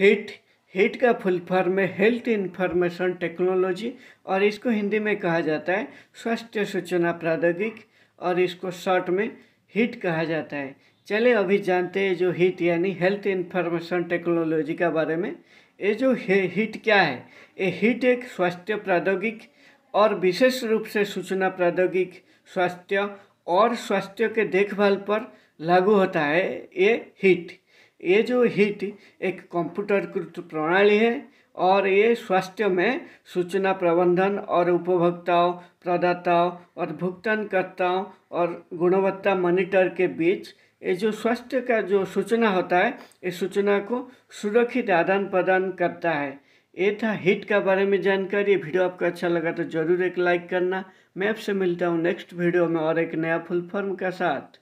hit HIT का full form है health information technology और इसको हिंदी में कहा जाता है स्वास्थ्य सूचना प्रौद्योगिक और इसको शॉर्ट में हिट कहा जाता है चले अभी जानते हैं जो हिट यानी हेल्थ इंफॉर्मेशन टेक्नोलॉजी के बारे में ये जो हिट क्या है ये हिट एक स्वास्थ्य प्रौद्योगिक और विशेष रूप से सूचना प्रौद्योगिक स्वास्थ्य और स्वास्थ्य के देखभाल पर लागू होता है ये हिट ये जो हिट एक कंप्यूटरकृत प्रणाली है और ये स्वास्थ्य में सूचना प्रबंधन और उपभोक्ताओं प्रदाताओं और भुगतानकर्ताओं और गुणवत्ता मॉनिटर के बीच ये जो स्वास्थ्य का जो सूचना होता है इस सूचना को सुरक्षित आदान प्रदान करता है ये था हिट का बारे में जानकारी वीडियो आपको अच्छा लगा तो ज़रूर एक लाइक करना मैं आपसे मिलता हूँ नेक्स्ट वीडियो में और एक नया फुल फॉर्म साथ